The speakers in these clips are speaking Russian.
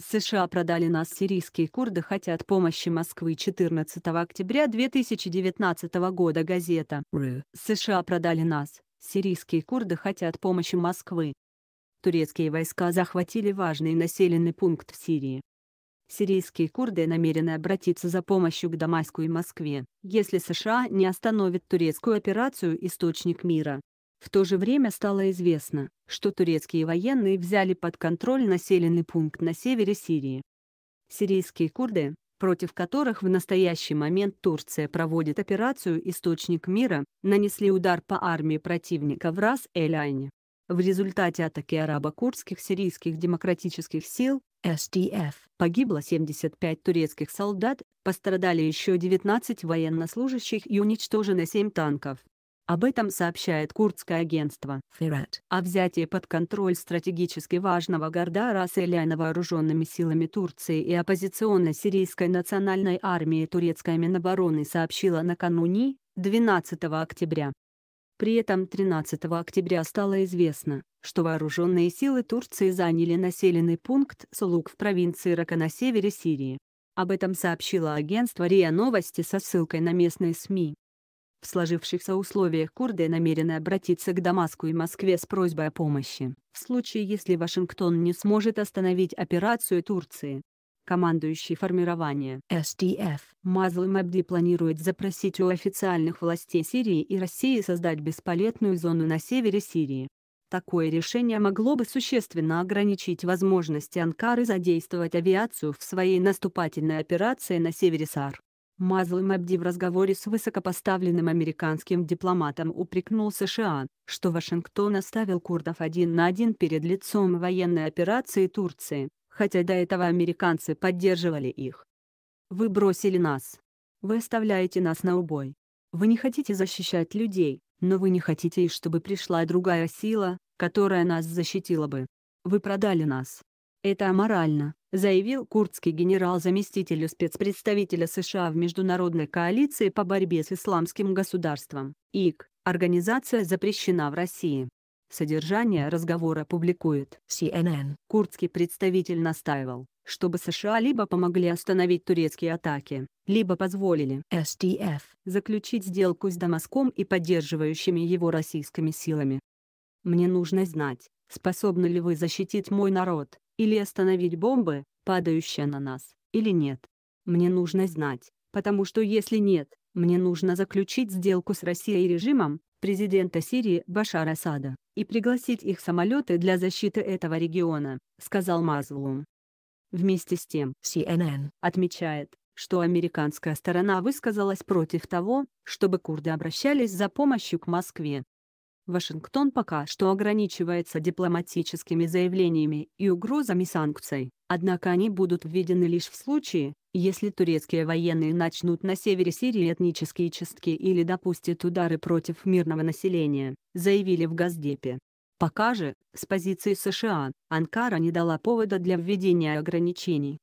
США продали нас сирийские курды хотят помощи Москвы 14 октября 2019 года газета «Ру». США продали нас, сирийские курды хотят помощи Москвы. Турецкие войска захватили важный населенный пункт в Сирии. Сирийские курды намерены обратиться за помощью к Дамаску и Москве, если США не остановит турецкую операцию «Источник мира». В то же время стало известно, что турецкие военные взяли под контроль населенный пункт на севере Сирии. Сирийские курды, против которых в настоящий момент Турция проводит операцию «Источник мира», нанесли удар по армии противника в Рас-Эль-Айне. В результате атаки арабо-курдских сирийских демократических сил (СДФ) погибло 75 турецких солдат, пострадали еще 19 военнослужащих и уничтожено 7 танков. Об этом сообщает курдское агентство Ферат. О взятии под контроль стратегически важного города Расселяна вооруженными силами Турции и оппозиционно-сирийской национальной армии турецкой Минобороны сообщила накануне, 12 октября. При этом 13 октября стало известно, что вооруженные силы Турции заняли населенный пункт Сулук в провинции Рака на севере Сирии. Об этом сообщило агентство РИА Новости со ссылкой на местные СМИ. В сложившихся условиях Курды намерены обратиться к Дамаску и Москве с просьбой о помощи, в случае если Вашингтон не сможет остановить операцию Турции. Командующий формирование СДФ Мазлы Мабди планирует запросить у официальных властей Сирии и России создать бесполетную зону на севере Сирии. Такое решение могло бы существенно ограничить возможности Анкары задействовать авиацию в своей наступательной операции на севере САР. Мазлум Абди в разговоре с высокопоставленным американским дипломатом упрекнул США, что Вашингтон оставил курдов один на один перед лицом военной операции Турции, хотя до этого американцы поддерживали их. «Вы бросили нас. Вы оставляете нас на убой. Вы не хотите защищать людей, но вы не хотите и чтобы пришла другая сила, которая нас защитила бы. Вы продали нас. Это аморально, заявил курдский генерал заместителю спецпредставителя США в Международной коалиции по борьбе с исламским государством. ИК. Организация запрещена в России. Содержание разговора публикует CNN. Курдский представитель настаивал, чтобы США либо помогли остановить турецкие атаки, либо позволили SDF заключить сделку с Дамаском и поддерживающими его российскими силами. «Мне нужно знать, способны ли вы защитить мой народ, или остановить бомбы, падающие на нас, или нет. Мне нужно знать, потому что если нет, мне нужно заключить сделку с Россией и режимом, президента Сирии Башара Асада, и пригласить их самолеты для защиты этого региона, сказал Мазлум. Вместе с тем, CNN отмечает, что американская сторона высказалась против того, чтобы курды обращались за помощью к Москве, Вашингтон пока что ограничивается дипломатическими заявлениями и угрозами санкций, однако они будут введены лишь в случае, если турецкие военные начнут на севере Сирии этнические чистки или допустят удары против мирного населения, заявили в Газдепе. Пока же, с позиции США, Анкара не дала повода для введения ограничений.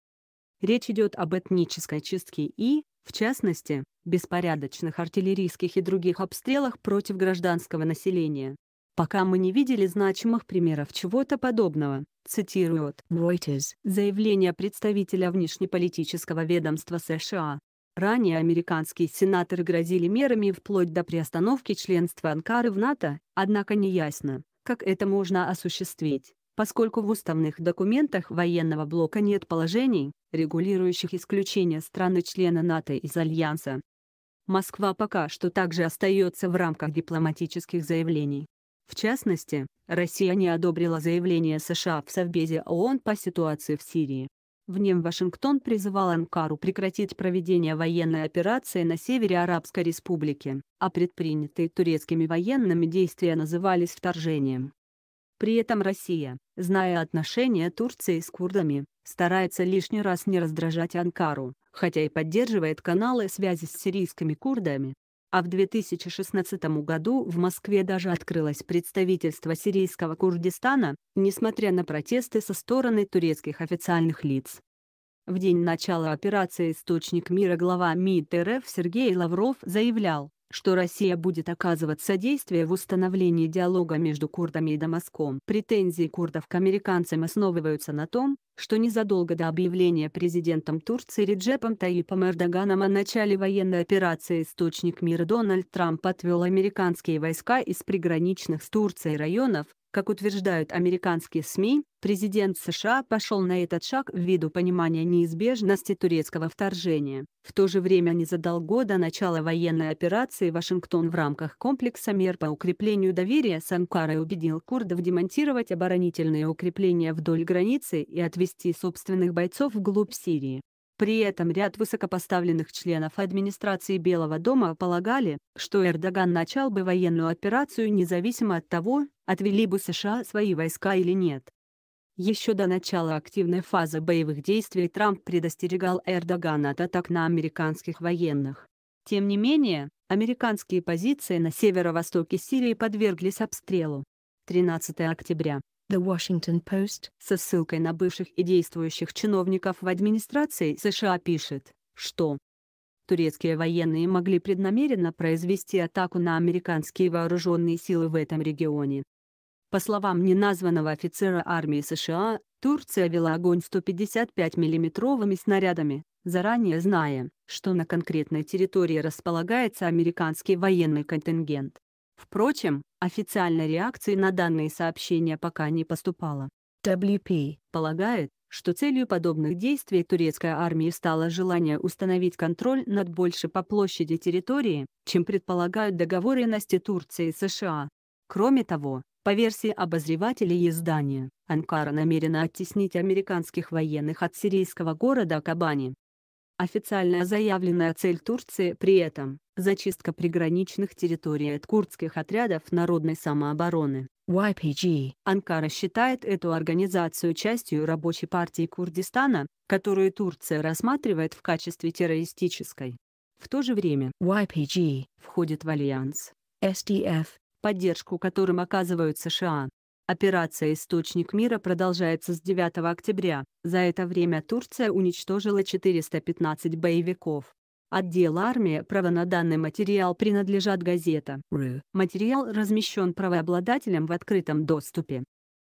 Речь идет об этнической чистке и, в частности, беспорядочных артиллерийских и других обстрелах против гражданского населения. Пока мы не видели значимых примеров чего-то подобного, цитирует от Reuters заявление представителя внешнеполитического ведомства США. Ранее американские сенаторы грозили мерами вплоть до приостановки членства Анкары в НАТО, однако неясно, как это можно осуществить, поскольку в уставных документах военного блока нет положений, регулирующих исключение страны-члена НАТО из Альянса, Москва пока что также остается в рамках дипломатических заявлений. В частности, Россия не одобрила заявление США в Совбезе ООН по ситуации в Сирии. В нем Вашингтон призывал Анкару прекратить проведение военной операции на севере Арабской республики, а предпринятые турецкими военными действия назывались вторжением. При этом Россия, зная отношения Турции с курдами, старается лишний раз не раздражать Анкару, хотя и поддерживает каналы связи с сирийскими курдами. А в 2016 году в Москве даже открылось представительство сирийского Курдистана, несмотря на протесты со стороны турецких официальных лиц. В день начала операции «Источник мира» глава МИД РФ Сергей Лавров заявлял, что Россия будет оказывать содействие в установлении диалога между курдами и Дамаском. Претензии курдов к американцам основываются на том, что незадолго до объявления президентом Турции Реджепом Таипом Эрдоганом о начале военной операции «Источник мира» Дональд Трамп отвел американские войска из приграничных с Турцией районов, как утверждают американские СМИ, президент США пошел на этот шаг ввиду понимания неизбежности турецкого вторжения. В то же время не задал года начала военной операции Вашингтон в рамках комплекса мер по укреплению доверия с Анкарой убедил курдов демонтировать оборонительные укрепления вдоль границы и отвести собственных бойцов вглубь Сирии. При этом ряд высокопоставленных членов администрации Белого дома полагали, что Эрдоган начал бы военную операцию независимо от того, отвели бы США свои войска или нет. Еще до начала активной фазы боевых действий Трамп предостерегал Эрдогана от атак на американских военных. Тем не менее, американские позиции на северо-востоке Сирии подверглись обстрелу. 13 октября The Washington Post со ссылкой на бывших и действующих чиновников в администрации США пишет, что турецкие военные могли преднамеренно произвести атаку на американские вооруженные силы в этом регионе. По словам неназванного офицера армии США, Турция вела огонь 155 миллиметровыми снарядами, заранее зная, что на конкретной территории располагается американский военный контингент. Впрочем, официальной реакции на данные сообщения пока не поступало. WP полагает, что целью подобных действий турецкой армии стало желание установить контроль над больше по площади территории, чем предполагают договоренности Турции и США. Кроме того, по версии обозревателей издания, Анкара намерена оттеснить американских военных от сирийского города Кабани. Официально заявленная цель Турции при этом зачистка приграничных территорий от курдских отрядов народной самообороны. YPG. Анкара считает эту организацию частью рабочей партии Курдистана, которую Турция рассматривает в качестве террористической. В то же время YPG входит в альянс SDF, поддержку которым оказывают США. Операция «Источник мира» продолжается с 9 октября. За это время Турция уничтожила 415 боевиков, Отдел армии права на данный материал принадлежат газета. Материал размещен правообладателем в открытом доступе.